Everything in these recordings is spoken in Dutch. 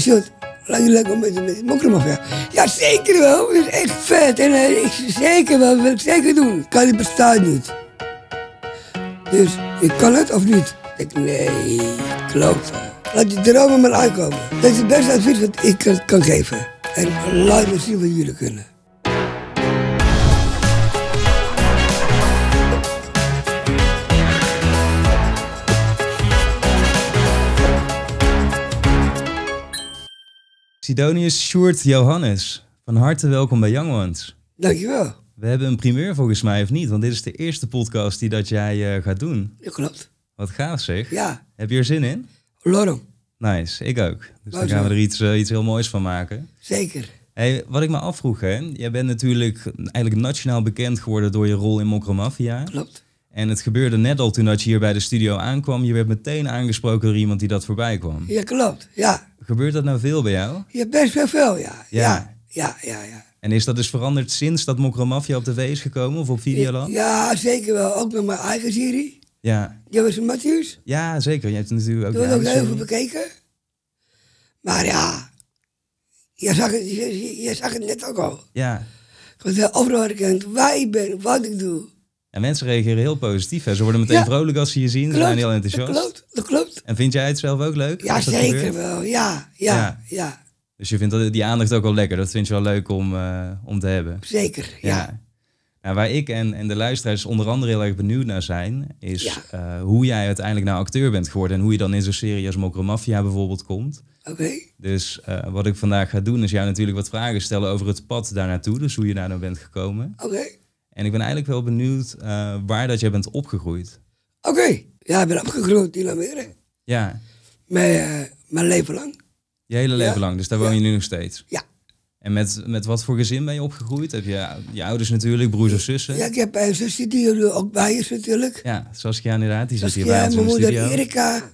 Sjoerd, laat je lekker met, met maar ver. Ja, zeker wel. Dat is echt vet. En hij, ik, zeker wel, wil ik zeker doen. kan het bestaan niet. Dus, ik kan het of niet? Ik nee, klopt. Laat je dromen maar aankomen. Dat is het beste advies wat ik kan, kan geven. En laat me zien wat jullie kunnen. Sidonius Sjoerd Johannes, van harte welkom bij Young Ones. Dankjewel. We hebben een primeur volgens mij, of niet? Want dit is de eerste podcast die dat jij eh, gaat doen. Ja, klopt. Wat gaaf zeg. Ja. Heb je er zin in? Lorem. Nice, ik ook. Dus dan gaan we er iets, eh, iets heel moois van maken. Zeker. Hey, wat ik me afvroeg, hè? jij bent natuurlijk eigenlijk nationaal bekend geworden door je rol in Mokromafia. Klopt. En het gebeurde net al toen dat je hier bij de studio aankwam. Je werd meteen aangesproken door iemand die dat voorbij kwam. Ja, klopt. Ja. Gebeurt dat nou veel bij jou? Ja, best wel veel, ja. Ja, ja, ja, ja. En is dat dus veranderd sinds dat Mafia op tv is gekomen of op Videoland? Ja, zeker wel. Ook met mijn eigen serie. Ja. een Matthews. Ja, zeker. Je hebt het natuurlijk ook... Dat wordt ook heel veel bekeken. Maar ja, je zag, het, je, je zag het net ook al. Ja. Ik was heel overal herkend waar ik ben, wat ik doe. En mensen reageren heel positief. Hè. Ze worden meteen vrolijk als ze je zien. ze zijn heel enthousiast. Dat klopt, dat klopt. En vind jij het zelf ook leuk? Ja, zeker wel. Ja, ja, ja, Dus je vindt die aandacht ook wel lekker. Dat vind je wel leuk om, eh, om te hebben. Zeker, ja. Nou, waar ik en, en de luisteraars onder andere heel erg benieuwd naar zijn, is eh, hoe jij uiteindelijk nou acteur bent geworden en hoe je dan in zo'n serie als Mokro Mafia bijvoorbeeld komt. Oké. Dus eh, wat ik vandaag ga doen, is jou natuurlijk wat vragen stellen over het pad daar naartoe. Dus hoe je daar nou bent gekomen. Oké. En ik ben eigenlijk wel benieuwd eh, waar dat jij bent opgegroeid. Oké, okay. ja, ben opgegroeid in Almere. Ja. Mijn, eh, mijn leven lang. Je hele leven lang, dus daar woon je nu nog steeds? Ja. En met, met wat voor gezin ben je opgegroeid? Heb je je ouders natuurlijk, broers of zussen? Ja, ik heb een zusje die er ook bij is natuurlijk. Ja, Saskia inderdaad, die zit hier bij ons mijn moeder Erika.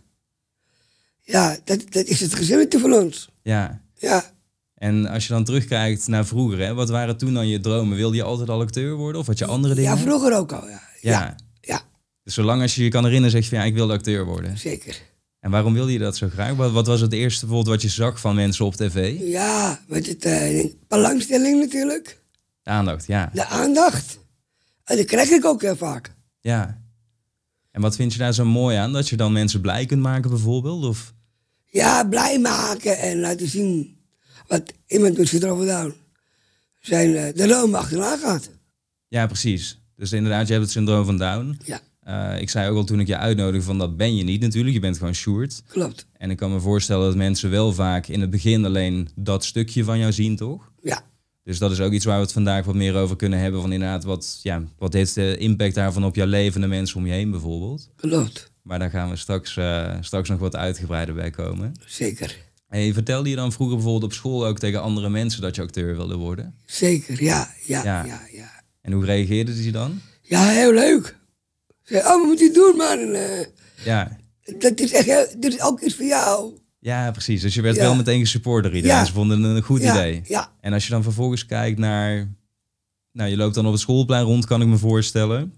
Ja, dat, dat is het gezinnetje van ons. Ja. Ja. En als je dan terugkijkt naar vroeger, hè, wat waren toen dan je dromen? Wilde je altijd al acteur worden of had je andere dingen? Ja, vroeger ook al. Ja. ja. ja. Dus zolang als je je kan herinneren, zeg je van ja, ik wilde acteur worden. Zeker. En waarom wilde je dat zo graag? Wat, was het eerste bijvoorbeeld wat je zag van mensen op tv? Ja, met het eh, belangstelling natuurlijk. De aandacht, ja. De aandacht. En eh, dat krijg ik ook heel vaak. Ja. En wat vind je daar zo mooi aan? Dat je dan mensen blij kunt maken bijvoorbeeld? Of? Ja, blij maken en laten zien wat iemand moet van down zijn eh, de loom achterna gaat. Ja, precies. Dus inderdaad, je hebt het syndroom van Down. Ja. Eh, ik zei ook al toen ik je uitnodigde van dat ben je niet natuurlijk, je bent gewoon Sjoerd. Klopt. En ik kan me voorstellen dat mensen wel vaak in het begin alleen dat stukje van jou zien, toch? Ja. Dus dat is ook iets waar we het vandaag wat meer over kunnen hebben. Van inderdaad, wat, ja, wat heeft de impact daarvan op jouw leven en de mensen om je heen bijvoorbeeld? Klopt. Maar daar gaan we straks, eh, straks nog wat uitgebreider bij komen. Zeker. En je vertelde je dan vroeger bijvoorbeeld op school ook tegen andere mensen dat je acteur wilde worden? Zeker, ja. Ja, ja. ja, En hoe reageerden ze dan? Ja, heel leuk. Zei, oh, wat moet je doen, man? Eh, ja. Dat is echt, heel, dit is ook iets voor jou. Ja, precies. Dus je werd wel meteen gesupporter door iedereen. Ja. Ze vonden het een goed ja. idee. En als je dan vervolgens kijkt naar... Nou, je loopt dan op het schoolplein rond, kan ik me voorstellen.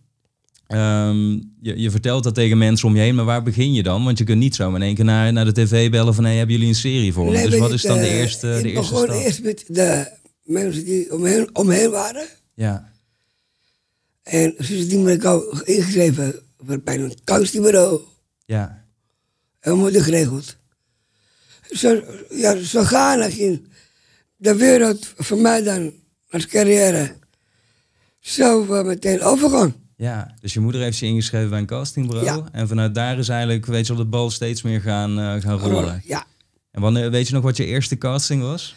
Ehm, je, je, vertelt dat tegen mensen om je heen, maar waar begin je dan? Want je kunt niet zo in één keer naar, naar de tv bellen van... Hey, hebben jullie een serie voor dus wat is dan de, eh, eerste, de eerste stap? Ik begon eerst met de mensen die omheen, omheen waren. Ja. En sindsdien ben ik al ingeschreven voor bij een kansbureau. Ja. En we geregeld. Zo, ja, zo gaande in de wereld voor mij dan als carrière zo eh, meteen overgaan. Ja, dus je moeder heeft ze ingeschreven bij een castingbureau. En vanuit daar is eigenlijk, weet je wel, de bal steeds meer gaan, eh, gaan rollen. Ja. En wanneer, weet je nog wat je eerste casting was?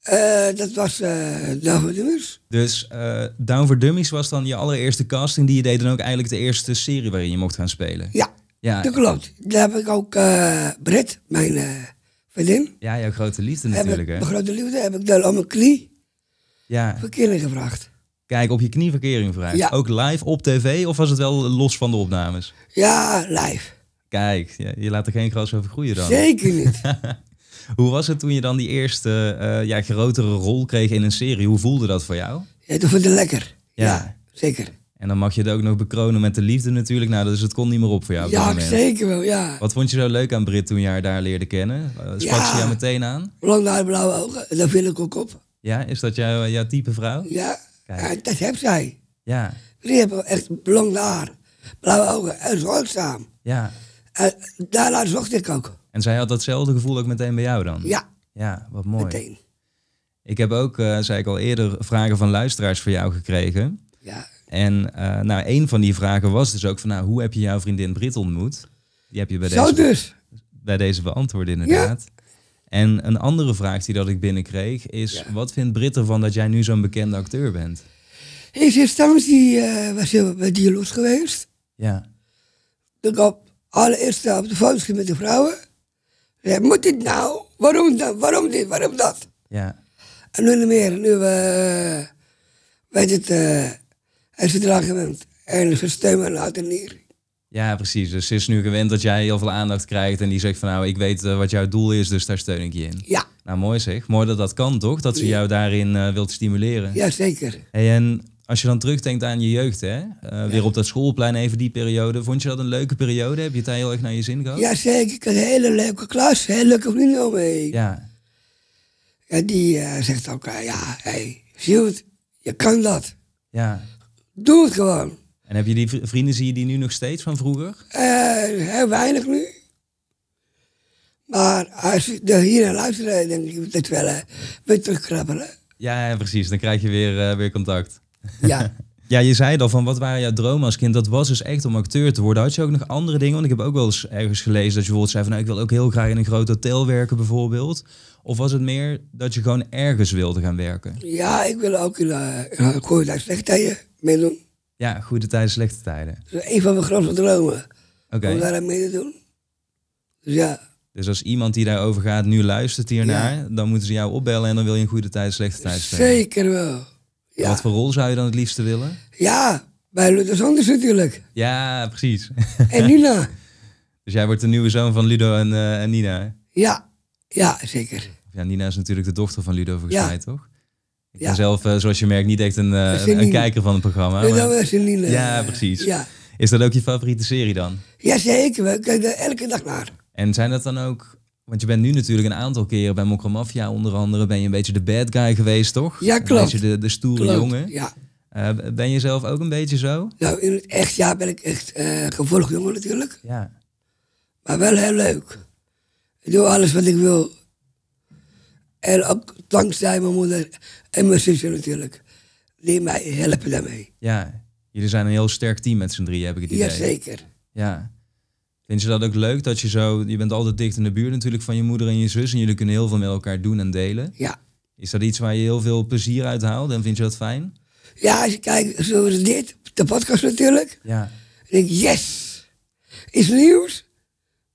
Eh, dat was uh, Down for Dummies. Dus uh, Down for Dummies was dan je allereerste casting die je deed en ook eigenlijk de eerste serie waarin je mocht gaan spelen. Ja, ja. dat klopt. Daar heb ik ook uh, Britt, mijn vriendin. Ja, jouw grote liefde natuurlijk. hè? Mijn grote liefde heb ik dan om mijn knie ja. voor kinderen gevraagd Kijk, op je knieverkering vrij. Ja. Ook live op tv of was het wel los van de opnames? Ja, live. Kijk, je, laat er geen gras over groeien dan. Zeker niet. Hoe was het toen je dan die eerste eh, ja, grotere rol kreeg in een serie? Hoe voelde dat voor jou? Ja, dat vond ik lekker. Ja. zeker. En dan mag je het ook nog bekronen met de liefde natuurlijk. Nou, dus het kon niet meer op voor jou. ja, zeker wel, ja. Wat vond je zo leuk aan Brit toen je haar daar leerde kennen? Eh, sprak ze jou meteen aan? Lang haar, blauwe ogen. dat viel ik ook op. Ja, is dat jouw, jouw type vrouw? Ja dat heb zij. Ja. Die hebben echt blond haar, blauwe ogen en zorgzaam. Ja. En daarna zocht ik ook. En zij had datzelfde gevoel ook meteen bij jou dan? Ja. Ja, wat mooi. Meteen. Ik heb ook, eh, zei ik al eerder, vragen van luisteraars voor jou gekregen. Ja. En eh, nou, een van die vragen was dus ook van, nou, hoe heb je jouw vriendin Brit ontmoet? Die heb je bij Zo deze, dus. bij deze beantwoord inderdaad. Ja. En een andere vraag die dat ik binnenkreeg is, wat vindt Britt ervan dat jij nu zo'n bekende acteur bent? In eerste instantie uh, was heel bij Dialoos geweest. Ja. Ik op allereerst op de foto met de vrouwen. Ja, moet dit nou? Waarom dan? Waarom dit? Waarom dat? Ja. En nu niet meer. Nu uh, weet het, uh, hij is het en ze stem en laat en ja, precies. Dus ze is nu gewend dat jij heel veel aandacht krijgt. En die zegt van nou, ik weet eh, wat jouw doel is, dus daar steun ik je in. Ja. Nou, mooi zeg. Mooi dat dat kan, toch? Dat ze jou daarin eh, wilt stimuleren. Ja, zeker. en als je dan terugdenkt aan je jeugd, hè? Eh, weer op dat schoolplein even die periode. Vond je dat een leuke periode? Heb je het daar heel erg naar je zin gehad? zeker. Ik had een hele leuke klas. Hele leuke vrienden om Ja. En die zegt ook, ja, hey, je kan dat. Ja. Doe het gewoon. En heb je die vrienden, zie je die nu nog steeds van vroeger? Eh, heel weinig nu. Maar als je er hier naar eh, dan denk ik dat wel uh, weer terugkrabbelen. Ja, precies. Dan krijg je weer, weer contact. Ja. ja, je zei al van wat waren jouw dromen als kind? Dat was dus echt om acteur te worden. Had je ook nog andere dingen? Want ik heb ook wel eens ergens gelezen dat je bijvoorbeeld zei van nou, ik wil ook heel graag in een groot hotel werken bijvoorbeeld. Of was het meer dat je gewoon ergens wilde gaan werken? Ja, ik wil ook in een goede dag slecht meedoen. Ja, goede tijden, slechte tijden. Dat is een van mijn grootste dromen. Okay. Om daar aan mee te doen. Dus ja. Dus als iemand die daarover gaat nu luistert hiernaar, dan moeten ze jou opbellen en dan wil je een goede tijd, slechte tijd spelen. Zeker wel. Ja. Wat voor rol zou je dan het liefste willen? Ja, bij Ludo Sanders natuurlijk. Ja, precies. En Nina. dus jij wordt de nieuwe zoon van Ludo en, eh, en Nina. Ja, ja, zeker. Ja, Nina is natuurlijk de dochter van Ludo volgens mij, toch? Ik ben zelf, eh, zoals je merkt, niet echt een, eh, een kijker van het programma. maar... Ja, precies. Is dat ook je favoriete serie dan? Jazeker, we kijken elke dag naar. En zijn dat dan ook... Want je bent nu natuurlijk een aantal keren bij Mokra onder andere... ben je een beetje de bad guy geweest, toch? Ja, klopt. Een beetje de, de stoere jongen. Ja. Eh, ben je zelf ook een beetje zo? Nou, in het echt ja ben ik echt uh, gevolg jongen natuurlijk. Ja. Maar wel heel leuk. Ik doe alles wat ik wil. En ook dankzij mijn moeder en mijn zusje natuurlijk. Die mij helpen daarmee. Ja, jullie zijn een heel sterk team met z'n drieën, heb ik het idee. Jazeker. Ja. Vind je dat ook leuk dat je zo... Je bent altijd dicht in de buurt natuurlijk van je moeder en je zus. En jullie kunnen heel veel met elkaar doen en delen. Ja. Is dat iets waar je heel veel plezier uit haalt? En vind je dat fijn? Ja, als je kijkt, zoals dit, de podcast natuurlijk. Ja. denk ik, yes! Is nieuws,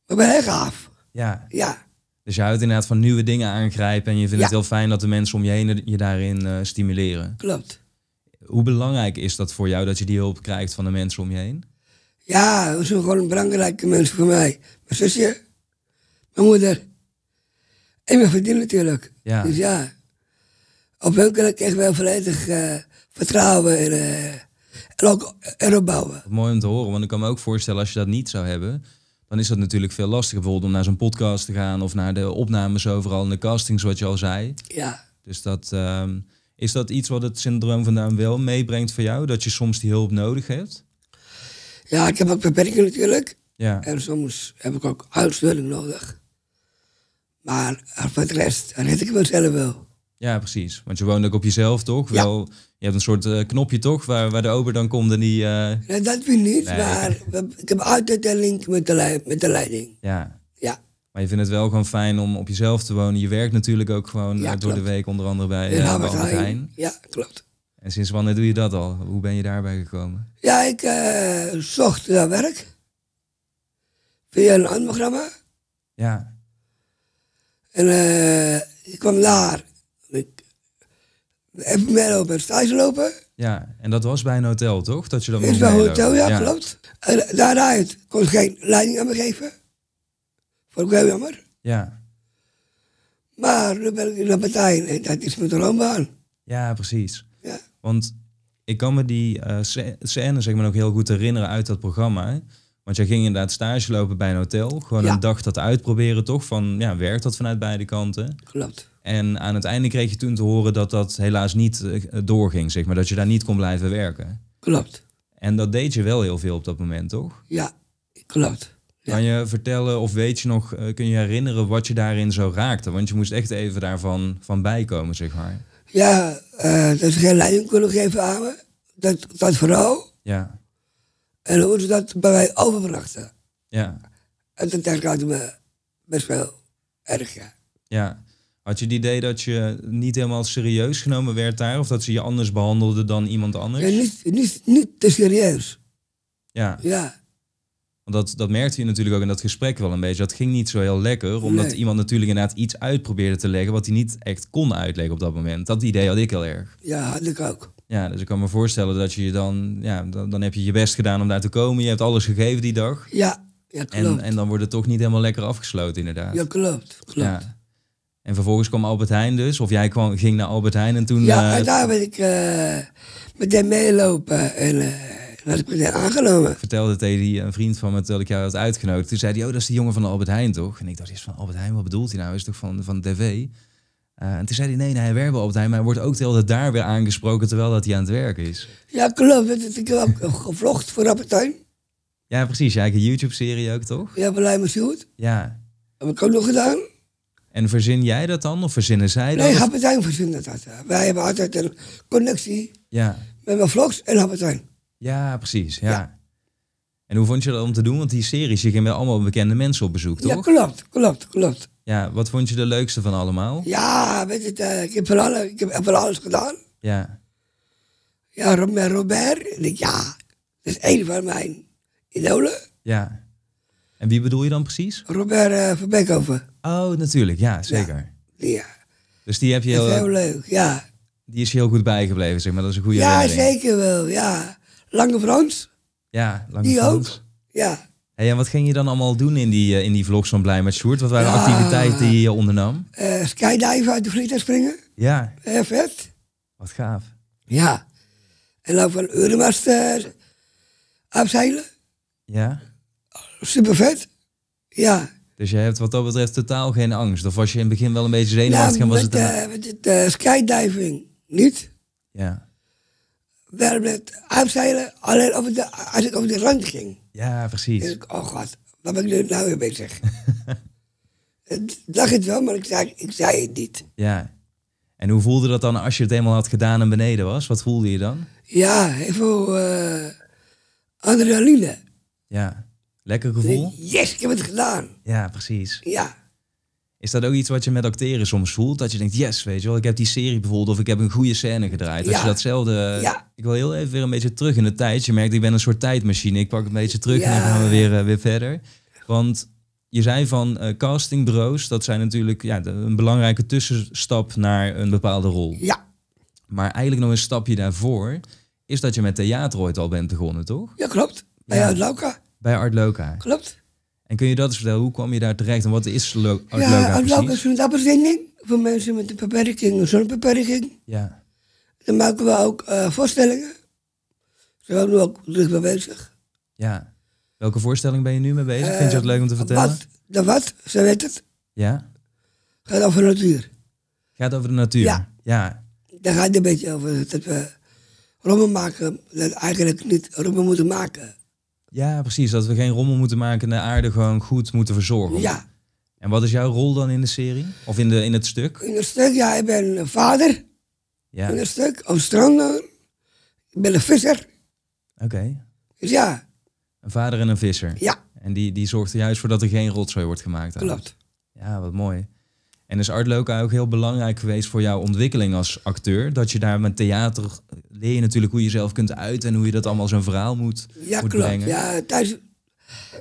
we ben heel gaaf. Ja. Ja. Dus je houdt inderdaad van nieuwe dingen aangrijpen en je vindt het heel fijn dat de mensen om je heen je daarin eh, stimuleren. Klopt. Hoe belangrijk is dat voor jou dat je die hulp krijgt van de mensen om je heen? Ja, dat zijn gewoon belangrijke mensen voor mij. Mijn zusje, mijn moeder en mijn vriendin natuurlijk. Ja. Dus ja, op hun kan ik echt wel volledig eh, vertrouwen en, uh, en ook erop bouwen. Mooi om te horen, want ik kan me ook voorstellen als je dat niet zou hebben dan is dat natuurlijk veel lastiger. Bijvoorbeeld om naar zo'n podcast te gaan of naar de opnames overal in de castings, wat je al zei. Ja. Dus dat, ehm, is dat iets wat het syndroom van wel meebrengt voor jou? Dat je soms die hulp nodig hebt? Ja, ik heb ook beperkingen natuurlijk. Ja. En soms heb ik ook uitsturing nodig. Maar eh, voor de rest heb ik mezelf wel. Ja, precies. Want je woont ook op jezelf, toch? Ja. Wel, je hebt een soort eh, knopje, toch? Waar, waar de ober dan komt en die... Uh... dat vind ik niet, maar ik heb altijd een link met de, met de leiding. Ja. ja. Maar je vindt het wel gewoon fijn om op jezelf te wonen. Je werkt natuurlijk ook gewoon ja, eh, door de week, onder andere bij, uh, ja, bij Ja, klopt. En sinds wanneer doe je dat al? Hoe ben je daarbij gekomen? Ja, ik zocht naar werk. Via een programma. Ja. En ik kwam daar heb ik lopen, op stage lopen. Ja, en dat was bij een hotel, toch? Dat je dat bij een hotel, ja, ja, klopt. En daaruit kon ik geen leiding aan me geven. Vond ik heel jammer. Ja. Maar nu ben ik in de partij en dat is mijn droombaan. Ja, precies. Ja. Want ik kan me die uh, scène zeg maar, ook heel goed herinneren uit dat programma. Want jij ging inderdaad stage lopen bij een hotel. Gewoon een dag dat uitproberen, toch? Van, ja, werkt dat vanuit beide kanten? Klopt. En aan het einde kreeg je toen te horen dat dat helaas niet eh, doorging, zeg maar. Dat je daar niet kon blijven werken. Klopt. En dat deed je wel heel veel op dat moment, toch? Ja, klopt. Kan je vertellen of weet je nog, eh, kun je herinneren wat je daarin zo raakte? Want je moest echt even daarvan van bijkomen, zeg maar. Ja, eh, dat ze geen leiding kunnen geven aan me. Dat, dat vooral. Ja. En hoe ze dat bij mij overbrachten. Ja. En dat raakte me best wel erg, ja. Ja. Had je het idee dat je niet helemaal serieus genomen werd daar? Of dat ze je anders behandelden dan iemand anders? Ja, niet, niet, niet te serieus. Ja. ja. Want dat, dat merkte je natuurlijk ook in dat gesprek wel een beetje. Dat ging niet zo heel lekker, omdat iemand natuurlijk inderdaad iets uit probeerde te leggen wat hij niet echt kon uitleggen op dat moment. Dat idee had ik heel erg. Ja, had ik ook. Ja, dus ik kan me voorstellen dat je dan, ja, dan, dan heb je je best gedaan om daar te komen. Je hebt alles gegeven die dag. Ja, ja klopt. En, en dan wordt het toch niet helemaal lekker afgesloten, inderdaad. Ja, klopt. klopt. Ja. En vervolgens kwam Albert Heijn dus, of jij kwam, ging naar Albert Heijn en toen... Ja, eh, daar ben ik eh, meteen meelopen en was eh, ik meteen aangenomen. Ik vertelde tegen die, een vriend van me dat ik jou had uitgenodigd. Toen zei hij, oh, dat is die jongen van Albert Heijn, toch? En ik dacht is van, Albert Heijn, wat bedoelt hij nou? Is toch van, van tv? Uh, en toen zei hij, nee, nee hij werkt wel Albert Heijn, maar hij wordt ook de hele daar weer aangesproken terwijl dat hij aan het werk is. Ja, klopt. Ik heb gevlogd voor Albert Heijn. Ja, precies. Jij ja, een YouTube-serie ook, toch? Ja, Berlijn met Sjoerd. Ja. Heb ik ook nog gedaan. En verzin jij dat dan of verzinnen zij dat? Nee, Happetijn verzinnen dat. Wij hebben altijd een connectie ja. met mijn vlogs en Happetijn. Ja, precies. Ja. En hoe vond je dat om te doen? Want die series, je ging met allemaal bekende mensen op bezoek, toch? Ja, klopt, klopt, klopt. Ja, wat vond je de leukste van allemaal? Ja, weet je, ik, heb van alles, ik heb alles gedaan. Ja. Ja, Robert, Robert ja, dat is één van mijn idolen. Ja. En wie bedoel je dan precies? Robert uh, van Beekhoven. Oh, natuurlijk. Ja, zeker. Ja. Dus die heb je heel... leuk, ja. Die is heel goed bijgebleven, zeg maar. Dat is een goede Ja, zeker wel, ja. Lange Frans. Ja, Lange die Frans. Ook. Ja. Hey, en wat ging je dan allemaal doen in die, eh, in die vlogs van Blij met Sjoerd? Wat waren de activiteiten die je ondernam? Uh, eh, skydive uit de vliegtuig springen. Ja. Uh, vet. Wat gaaf. Ja. En ook van Euromast afzeilen. Ja. Super vet. Ja. Dus je hebt wat dat betreft totaal geen angst. Of was je in het begin wel een beetje zenuwachtig? Ja, nou, was met, eh, met eh, de, skydiving niet. Ja. Wel met uitzeilen, alleen de, als ik over de rand ging. Ja, precies. Ik, oh god, wat ben ik nou weer bezig? ik dacht het wel, maar ik zei, ik zei het niet. Ja. En hoe voelde dat dan als je het eenmaal had gedaan en beneden was? Wat voelde je dan? Ja, heel veel eh, adrenaline. Ja. Lekker gevoel? Yes, ik heb het gedaan. Ja, precies. Ja. Is dat ook iets wat je met acteren soms voelt? Dat je denkt, yes, weet je wel, ik heb die serie bijvoorbeeld of ik heb een goede scène gedraaid. Als ja. je datzelfde... Ik wil heel even weer een beetje terug in de tijd. Je merkt, ik ben een soort tijdmachine. Ik pak een beetje terug en dan gaan we weer, eh, weer verder. Want je zei van uh, eh, castingbureaus, dat zijn natuurlijk ja, een belangrijke tussenstap naar een bepaalde rol. Ja. Maar eigenlijk nog een stapje daarvoor is dat je met theater ooit al bent begonnen, toch? Ja, klopt. Bij ja. Lauka bij Art Loca. Klopt. En kun je dat eens vertellen? Hoe kwam je daar terecht en wat is Art Loca ja, Art Loca is een dappervinding voor mensen met een beperking, een zonnebeperking. Ja. Dan maken we ook eh, voorstellingen. Daar zijn we nu ook druk mee bezig. Ja. Welke voorstelling ben je nu mee bezig? Eh, Vind je dat leuk om te vertellen? Wat, de wat, ze weet het. Ja. Gaat over de natuur. Gaat over de natuur? Ja. ja. Daar gaat het een beetje over dat we rommel maken, dat eigenlijk niet rommel moeten maken. Ja, precies. Dat we geen rommel moeten maken en de aarde gewoon goed moeten verzorgen. Ja. En wat is jouw rol dan in de serie? Of in, de, in het stuk? In het stuk, ja. Ik ben een vader. Ja. In het stuk, Australiër. Ik ben een visser. Oké. Dus ja. Een vader en een visser. Ja. En die, die zorgt er juist voor dat er geen rotzooi wordt gemaakt. Klopt. Ja, wat mooi. En is Art Loka ook heel belangrijk geweest voor jouw ontwikkeling als acteur? Dat je daar met theater leer je natuurlijk hoe je jezelf kunt uiten en hoe je dat allemaal zo'n verhaal moet, ja, moet klopt. Ja, thuis,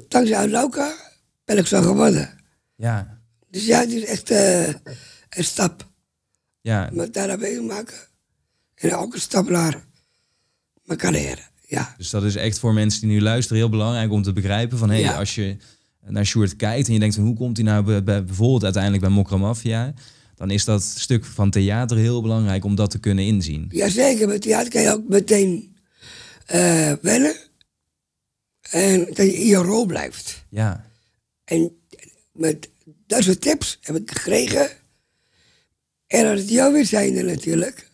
dankzij Art Loka ben ik zo geworden. Ja. Dus ja, het is echt eh, een stap. Ja. Maar daarna ben je maken. En ook een stap naar mijn carrière. Ja. Dus dat is echt voor mensen die nu luisteren heel belangrijk om te begrijpen van hé, hey, als je naar Sjoerd kijkt en je denkt van hoe komt hij nou bij, bij, bijvoorbeeld uiteindelijk bij Mokra Mafia, dan is dat stuk van theater heel belangrijk om dat te kunnen inzien. Jazeker, met theater kan je ook meteen uh, wennen en dat je in je rol blijft. Ja. En met dat soort tips heb ik gekregen. En als het jou weer zijn natuurlijk,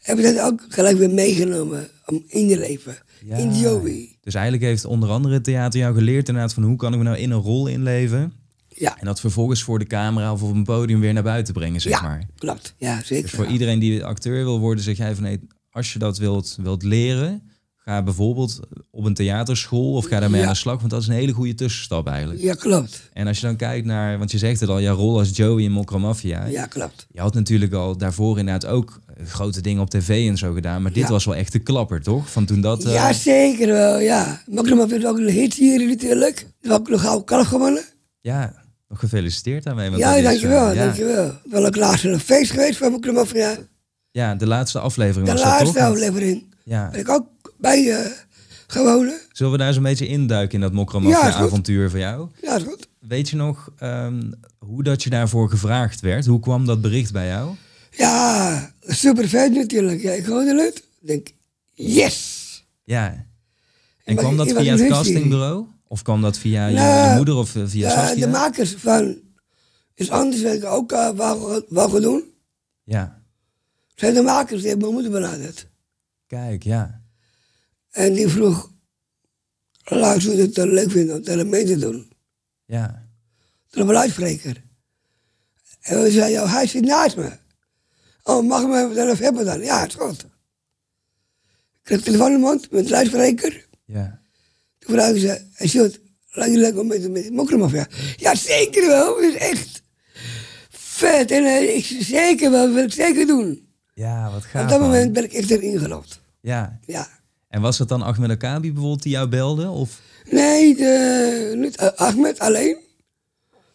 heb ik dat ook gelijk weer meegenomen om in te leven ja. in Joey. Dus eigenlijk heeft onder andere het theater jou geleerd inderdaad van hoe kan ik me nou in een rol inleven. Ja. En dat vervolgens voor de camera of op een podium weer naar buiten brengen, zeg ja, klopt. Ja, zeker. Dus voor iedereen die acteur wil worden, zeg jij van als je dat wilt, wilt leren, Ga bijvoorbeeld op een theaterschool of ga daarmee ja. aan de slag, want dat is een hele goede tussenstap eigenlijk. Ja, klopt. En als je dan kijkt naar, want je zegt het al, jouw rol als Joey in Mokra Ja, klopt. Je had natuurlijk al daarvoor inderdaad ook grote dingen op tv en zo gedaan, maar dit was wel echt de klapper, toch? Van toen dat... Ja, eh, zeker wel, ja. Mokra Mafia was ook een hit hier natuurlijk. Dat was ook nog gauw kalf gewonnen. Ja, nog gefeliciteerd daarmee. mij. ja, dankjewel, eh, dankjewel. Wel ook laatst een feest geweest van Mokra Ja, de laatste aflevering de was laatste dat toch? De laatste aflevering. Ja. ik ook bij eh, gewone. Zullen we daar zo'n beetje induiken in dat mokromafia-avontuur van jou? Ja, is goed. Weet je nog ehm, hoe dat je daarvoor gevraagd werd? Hoe kwam dat bericht bij jou? Ja, super vet natuurlijk. Ja, ik hoorde het. Ik denk, yes! Ja. En kwam dat via het castingbureau? Of kwam dat via je, nou, moeder of eh, via ja, eh, De makers van is anders werken ook uh, wel, doen. Ja. Zijn de makers die hebben mijn moeder benaderd. Kijk, ja. En die vroeg laat hoe het leuk vinden om tegen mee te doen. Ja. Door een luidspreker. En we zeiden, hij zit naast me. Oh, mag ik me even hebben dan? Ja, het is goed. Ik kreeg de telefoon in de mond met de luidspreker. Ja. Toen vragen ze, ziet zit laat je leuk om mee met, hem of Ja, zeker wel. Dat is echt vet. En uh, ik, zeker wel, dat wil ik zeker doen. Ja, wat gaaf. Op dat moment ben ik echt erin gelopt. Ja. Ja. En was het dan Ahmed Akabi bijvoorbeeld die jou belde? Of? Nee, de, niet eh, Ahmed alleen.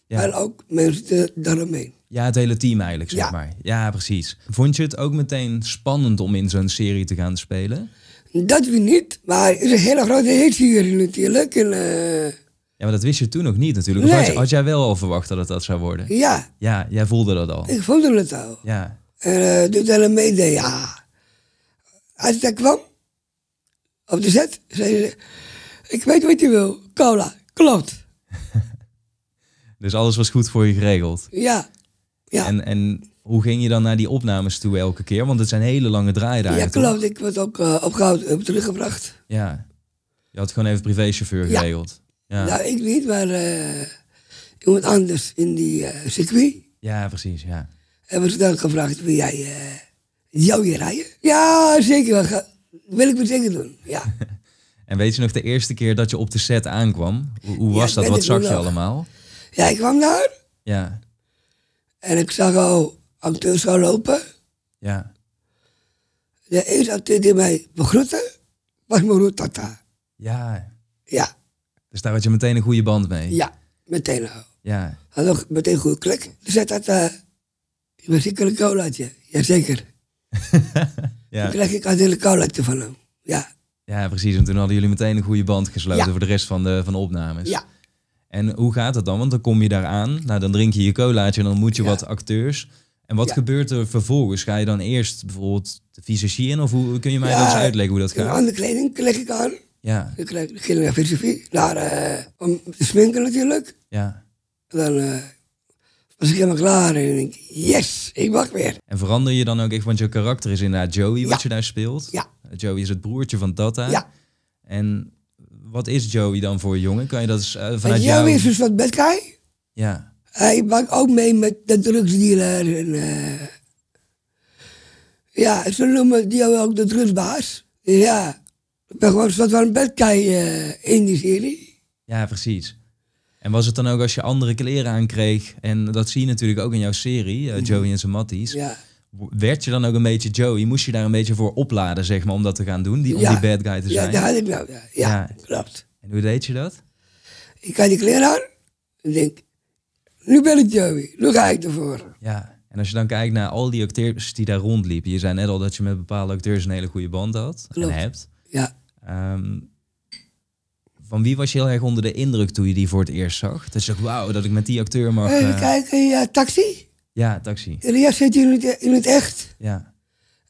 Maar ook mensen daaromheen. Ja, het hele team eigenlijk, zeg maar. Ja, precies. Vond je het ook meteen spannend om in zo'n serie te gaan spelen? Dat we niet, maar het is een hele grote in natuurlijk. Eh, en, Ja, maar dat wist je toen nog niet natuurlijk. Nee. Had, jij wel al verwacht dat het dat zou worden? Ja. Ja, jij voelde dat al? Ik voelde het al. Ja. En uh, eh, toen meedeed, ja. Als dat kwam, op de set. Ze, ik weet wat je wil. Cola. Klopt. dus alles was goed voor je geregeld? Ja. ja. En, en hoe ging je dan naar die opnames toe elke keer? Want het zijn hele lange draaidagen. Ja, klopt. Ik werd ook uh, eh, op eh, teruggebracht. Ja. Je had gewoon even privéchauffeur geregeld. Ja. ja. Nou, ik niet, maar uh, eh, iemand anders in die circuit. Ja, precies, ja. Hebben ze dan gevraagd, wil jij jou hier rijden? Ja, zeker wil ik mijn dingen doen, ja. en weet je nog de eerste keer dat je op de set aankwam? Hoe, was dat? Wat zag je allemaal? Ja, ik kwam daar. Ja. En ik zag al acteurs gaan lopen. Ja. De eerste acteur die mij begroette was Maroon Tata. Ja. Ja. Dus daar had je meteen een goede band mee? Ja, meteen al. Ja. Had ook meteen goede klik. Dus zei dat, uh, je was een colaatje. Jazeker. Ja. Toen kreeg ik hele koudheid van hem. Ja. ja, precies. En toen hadden jullie meteen een goede band gesloten voor de rest van de, van de opnames. Ja. En hoe gaat dat dan? Want dan kom je daar aan, nou, dan drink je je colaatje en dan moet je wat acteurs. En wat gebeurt er vervolgens? Ga je dan eerst bijvoorbeeld de fysiologie in? Of hoe kun je mij eens uitleggen hoe dat gaat? Aan de kleding leg ik aan. Ja. Ik klik, ging fysiologie. Naar, eh, om te sminken natuurlijk. Ja. dan eh, was ik helemaal klaar. En ik denk, yes, ik mag weer. En verander je dan ook echt, want je karakter is inderdaad Joey, wat je daar speelt. Ja. Eh, Joey is het broertje van Tata. Ja. En wat is Joey dan voor jongen? Kan je dat eh, vanuit eh, Joey is dus wat bad guy. Ja. Hij maakt ook mee met de drugsdealer. En, uh... Ja, ze noemen die ook de drugsbaas. Ja. Ik ben gewoon een soort van bad guy in die serie. Ja, precies. En was het dan ook als je andere kleren aankreeg, en dat zie je natuurlijk ook in jouw serie, eh, mhm. Joey en zijn matties, ja. werd je dan ook een beetje Joey? Moest je daar een beetje voor opladen, zeg maar, om dat te gaan doen, die, om die bad guy te zijn? Ja, dat ik wel, ja. ja. Klopt. En hoe deed je dat? Ik ga die kleren aan en denk, nu ben ik Joey, nu ga ik ervoor. Ja. En als je dan kijkt naar al die acteurs die daar rondliepen, je zei net al dat je met bepaalde acteurs een hele goede band had en hebt. Ja. Ehm, van wie was je heel erg onder de indruk toen je die voor het eerst zag? Dat je dacht, wauw, dat ik met die acteur mag... Even eh, kijken, eh, ja, Taxi. Ja, Taxi. Ria zit je in het echt. Ja.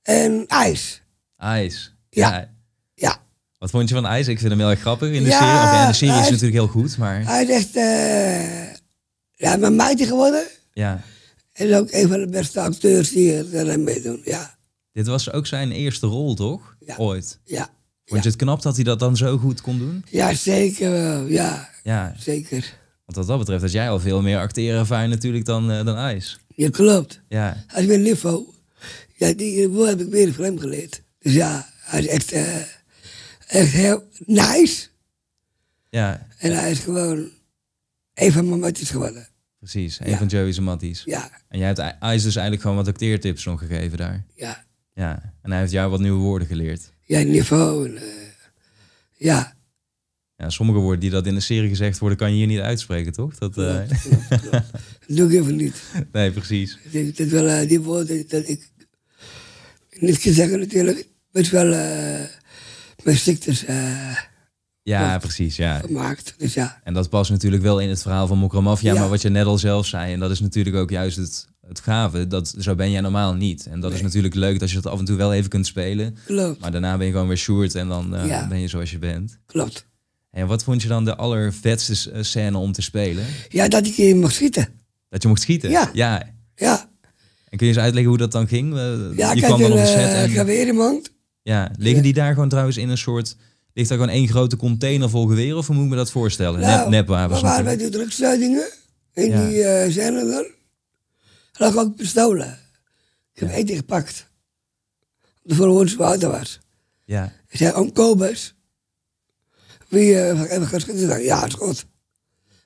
En IJs. IJs. Ja. ja. Wat vond je van IJs? Ik vind hem heel erg grappig in de serie. Of ja, de serie is natuurlijk heel goed, maar... Hij is echt... Uh, ja, mijn maatje geworden. Ja. En ook een van de beste acteurs die er mee meedoen, ja. Dit was ook zijn eerste rol, toch? Ja. Ooit. Ja. Vond je het knap dat hij dat dan zo goed kon doen? Ja, zeker wel. Ja, ja. zeker. Want wat dat betreft had jij al veel meer acteren fijn natuurlijk dan, eh, dan IJs. Ja klopt. Ja. Hij is weer niveau. Ja, die woord heb ik weer van hem geleerd. Dus ja, hij is echt, eh, echt heel nice. Ja. En hij is gewoon een van mijn matjes geworden. Precies, een van Joey's en Matties. Ja. En jij hebt IJs dus eigenlijk gewoon wat acteertips nog gegeven daar. Ja. Ja, en hij heeft jou wat nieuwe woorden geleerd ja, niveau. Eh, ja. ja. Sommige woorden die dat in de serie gezegd worden, kan je hier niet uitspreken, toch? Dat, eh, doe ik even niet. Nee, precies. Dat, dat wel, eh, die woorden dat ik niet gezegd natuurlijk, best wel mijn ziektes. Ja, precies. Ja. Gemaakt, dus ja. En dat past natuurlijk wel in het verhaal van Mokramafia, maar wat je net al zelf zei, en dat is natuurlijk ook juist het het gave, dat, zo ben jij normaal niet. En dat is natuurlijk leuk dat je dat af en toe wel even kunt spelen. Klopt. Maar daarna ben je gewoon weer short en dan eh, ben je zoals je bent. Klopt. En wat vond je dan de allervetste eh, scène om te spelen? Ja, dat ik eh, mocht schieten. Dat je mocht schieten? Ja. Ja. ja. En kun je eens uitleggen hoe dat dan ging? Ja, je kwam dan op en... geweer in mond. Ja, liggen die daar gewoon trouwens in een soort... Ligt daar gewoon één grote container vol geweren? Of hoe moet ik me dat voorstellen? Nou, Nep, was het waar bij de drugsluitingen, in die uh, zijn er lag ook pistolen. Ik heb eten gepakt. de volgende voor was. Ja. Ik zei, oom Kobus, wie uh, Ja, het is goed.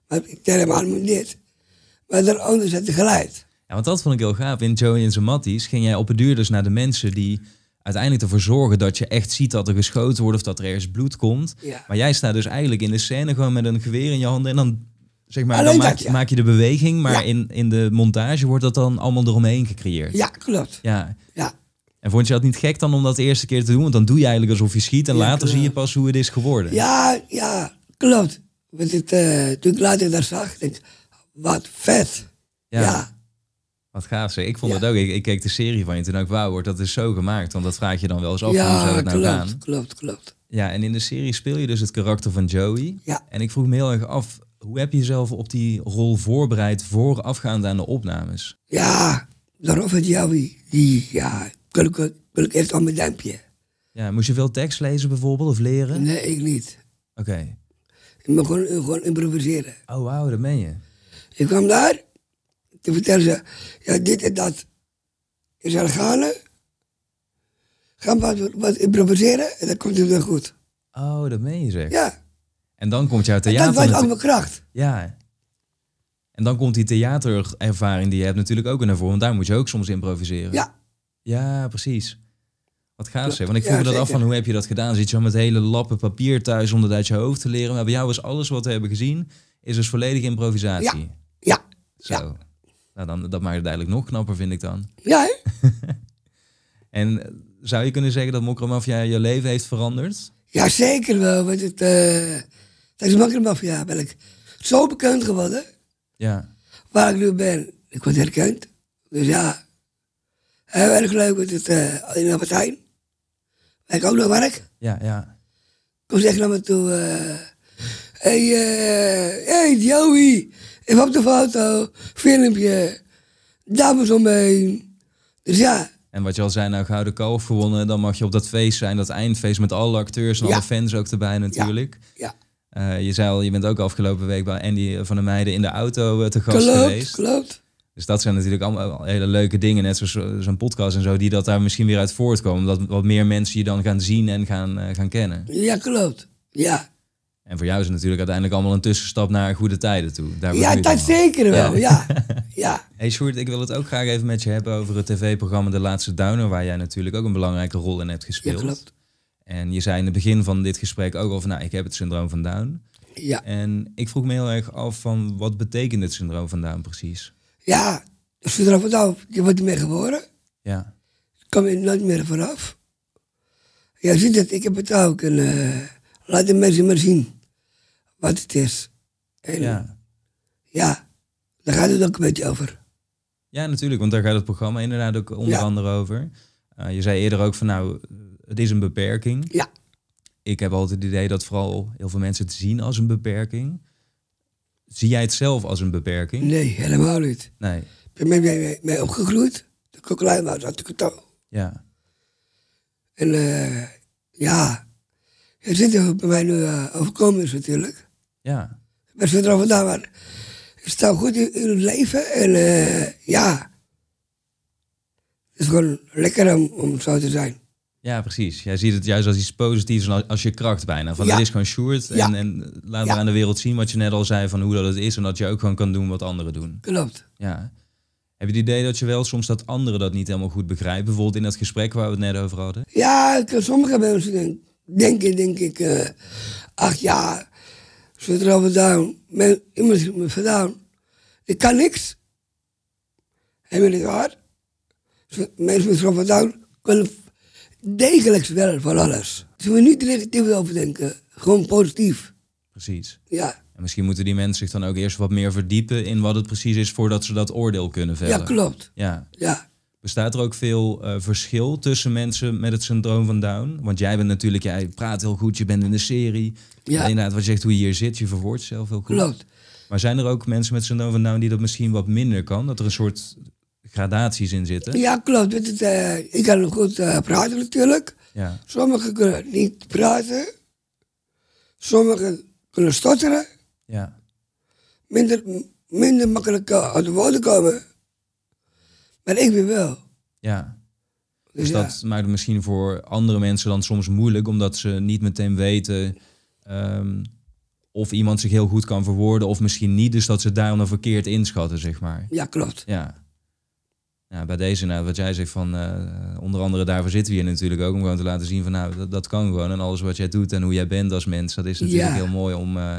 Maar ik deed hem Maar dan zat hij geleid. Ja, want dat vond ik heel gaaf. In Joey en zijn Matties ging jij op het duur dus naar de mensen die uiteindelijk ervoor zorgen dat je echt ziet dat er geschoten wordt of dat er ergens bloed komt. Maar jij staat dus eigenlijk in de scène gewoon met een geweer in je handen en dan Zeg maar, dan maak, maak, je de beweging, maar in, in de montage wordt dat dan allemaal eromheen gecreëerd. Ja, klopt. Ja. ja. En vond je dat niet gek dan om dat de eerste keer te doen? Want dan doe je eigenlijk alsof je schiet en later zie je pas hoe het is geworden. Ja, ja, klopt. Want het, eh, toen ik later dat zag, dacht ik, wat vet. ja. Wat gaaf zeg. Ik vond het ook. Ik, keek de serie van je toen ook. Wauw, wordt dat is zo gemaakt. Want dat vraag je dan wel eens af. Ja, hoe zou het nou klopt, gaan? klopt, klopt. Ja, en in de serie speel je dus het karakter van Joey. Ja. En ik vroeg me heel erg af, hoe heb je jezelf op die rol voorbereid voorafgaand aan de opnames? Ja, daarover het jou, die, ja, wil ik, wil ik eerst aan mijn duimpje. Ja, moest je veel tekst lezen bijvoorbeeld of leren? Nee, ik niet. Oké. Okay. Ik moet gewoon, gewoon improviseren. Oh wauw, dat meen je. Ik kwam daar, toen vertelde ze, ja dit en dat is al gaan. Ga maar wat, wat improviseren en dan komt het weer goed. Oh, dat meen je zeg. Ja. En dan komt jouw theater... dat was ook mijn kracht. Ja. En dan komt die theaterervaring die je hebt natuurlijk ook naar voren. Want daar moet je ook soms improviseren. Ja. Ja, precies. Wat gaaf ze. Want ik vroeg me dat af van hoe heb je dat gedaan? Zit je al met hele lappen papier thuis om dat uit je hoofd te leren? Maar bij jou is alles wat we hebben gezien, is dus volledige improvisatie. Ja. ja. Zo. Nou, dan, dat maakt het eigenlijk nog knapper, vind ik dan. Ja, En eh, zou je kunnen zeggen dat Mokromafia je leven heeft veranderd? Ja, zeker wel. Want het, eh, dat is makkelijk maffia. Ben ik zo bekend geworden. Ja. Waar ik nu ben, ik word herkend. Dus ja, heel erg leuk dat het uh, in de partij. Waar ik ook nog werk. Ja, ja. Kom zeg naar me toe. Uh, hey, eh, hey Joey, even op de foto, filmpje, dames omheen. Dus ja. En wat je al zei, nou Gouden Kalf gewonnen, dan mag je op dat feest zijn, dat eindfeest met alle acteurs en alle fans ook erbij natuurlijk. ja. Eh, je je bent ook afgelopen week bij Andy van de Meijden in de auto eh, te gast klopt, geweest. Klopt. Dus dat zijn natuurlijk allemaal hele leuke dingen, net zoals eh, zo'n podcast en zo, die dat daar misschien weer uit voortkomen. Dat wat meer mensen je dan gaan zien en gaan, gaan kennen. Ja, klopt. Ja. En voor jou is het natuurlijk uiteindelijk allemaal een tussenstap naar goede tijden toe. Daar ja, dat zeker wel, ja. ja. hey Sjoerd, ik wil het ook graag even met je hebben over het tv-programma De Laatste Duiner, waar jij natuurlijk ook een belangrijke rol in hebt gespeeld. Ja, klopt. En je zei in het begin van dit gesprek ook al van, nou, ik heb het syndroom van Down. Ja. En ik vroeg me heel erg af van, wat betekent het syndroom van Down precies? Ja, het syndroom van Down, je wordt ermee geboren. Ja. Je nooit meer vanaf. Ja, ziet het, ik heb het ook. En, eh, laat de mensen maar zien wat het is. ja. Ja, daar gaat het ook een beetje over. Ja, natuurlijk, want daar gaat het programma inderdaad ook onder andere over. Eh, je zei eerder ook van, nou, het is een beperking. Ja. Ik heb altijd het idee dat vooral heel veel mensen het zien als een beperking. Zie jij het zelf als een beperking? Nee, helemaal niet. Nee. Ik ben mee, mee, opgegroeid. Toen ik klein was, had ik het al. Ja. En uh, ja, er zit er bij mij nu uh, overkomen natuurlijk. Ja. We zitten erover vandaan, maar het staat goed in, het leven. En eh, ja, het is gewoon lekker om, om zo te zijn. Ja, precies. Jij ziet het juist als iets positiefs en als je kracht bijna. Van ja. het is gewoon short en, ja. en laat maar aan de wereld zien wat je net al zei van hoe dat het is. En dat je ook gewoon kan doen wat anderen doen. Klopt. Ja. Heb je het idee dat je wel soms dat anderen dat niet helemaal goed begrijpen? Bijvoorbeeld in dat gesprek waar we het net over hadden. Ja, sommige mensen denken, denk ik, uh, ach ja, ze erover down. Men, iemand me verdaan. Ik kan niks. Hebben niet waar Mensen met erover down kunnen degelijk wel van alles. zullen dus we niet negatief over denken, gewoon positief. Precies. Ja. En misschien moeten die mensen zich dan ook eerst wat meer verdiepen in wat het precies is voordat ze dat oordeel kunnen vellen. Ja, klopt. Ja. ja. Bestaat er ook veel eh, verschil tussen mensen met het syndroom van Down? Want jij bent natuurlijk, jij praat heel goed, je bent in de serie. Ja. Inderdaad, wat je zegt, hoe je hier zit, je verwoordt zelf heel goed. Klopt. Maar zijn er ook mensen met syndroom van Down die dat misschien wat minder kan? Dat er een soort gradaties in zitten. Ja, klopt. Het, eh, ik kan goed eh, praten natuurlijk. Ja. Sommigen kunnen niet praten. Sommigen kunnen stotteren. Ja. Minder, minder makkelijk eh, uit de woorden komen. Maar ik ben wel. Ja. Dus, dus dat maakt het misschien voor andere mensen dan soms moeilijk, omdat ze niet meteen weten ehm, of iemand zich heel goed kan verwoorden of misschien niet. Dus dat ze daarom dan verkeerd inschatten, zeg maar. Ja, klopt. Ja ja bij deze, nou, wat jij zegt van, eh, onder andere daarvoor zitten we hier natuurlijk ook om gewoon te laten zien van, nou, dat, dat kan gewoon. En alles wat jij doet en hoe jij bent als mens, dat is natuurlijk heel mooi om, eh,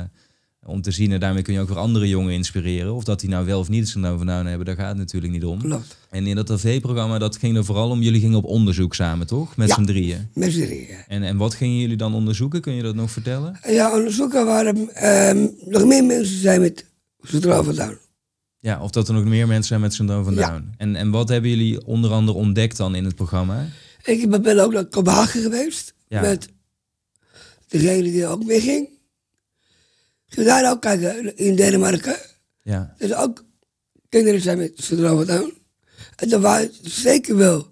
om te zien. En daarmee kun je ook weer andere jongen inspireren. Of dat die nou wel of niet zijn over nou hebben, daar gaat het natuurlijk niet om. Klopt. En in dat tv-programma, dat ging er vooral om, jullie gingen op onderzoek samen, toch? Met ja, z'n drieën. met drieën. En, en wat gingen jullie dan onderzoeken? Kun je dat nog vertellen? Ja, onderzoeken waren ehm, nog meer mensen zijn met Centraal Down. Ja, of dat er nog meer mensen zijn met syndroom van Down. En, en wat hebben jullie onder andere ontdekt dan in het programma? Ik ben ook naar Kopenhagen geweest. Met degene die ook weer ging. Ik daar ook kijken in Denemarken. Ja. Dus ook kinderen zijn met syndroom van Down. En er waren zeker wel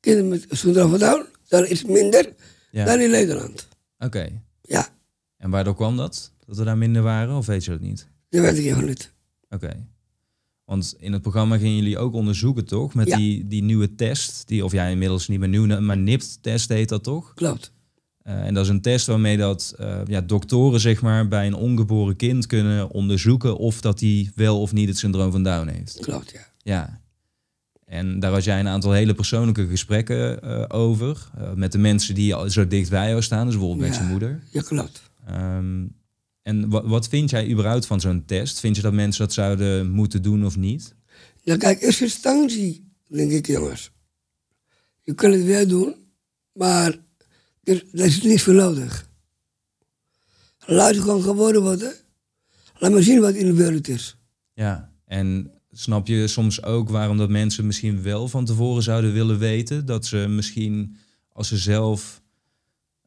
kinderen met syndroom van Down. Dat is minder dan in Nederland. Oké. Ja. En waardoor kwam dat? Dat er daar minder waren? Of weet je dat niet? Dat weet ik helemaal niet. Oké. Want in het programma gingen jullie ook onderzoeken, toch? Met die, die nieuwe test, die, of jij inmiddels niet meer nieuw, maar NIPT-test heet dat toch? Klopt. Eh, en dat is een test waarmee dat, eh, ja, doktoren zeg maar, bij een ongeboren kind kunnen onderzoeken of dat die wel of niet het syndroom van Down heeft. Klopt, ja. Ja. En daar had jij een aantal hele persoonlijke gesprekken eh, over. met de mensen die zo dicht bij jou staan, dus bijvoorbeeld met je moeder. Ja, klopt. Ehm, en wat, wat vind jij überhaupt van zo'n test? Vind je dat mensen dat zouden moeten doen of niet? Ja, kijk, in eerste instantie denk ik, jongens, je kunt het wel doen, maar er, is niet voor nodig. Laat gewoon geworden worden. Laat maar zien wat in de wereld is. Ja, en snap je soms ook waarom dat mensen misschien wel van tevoren zouden willen weten? Dat ze misschien, als ze zelf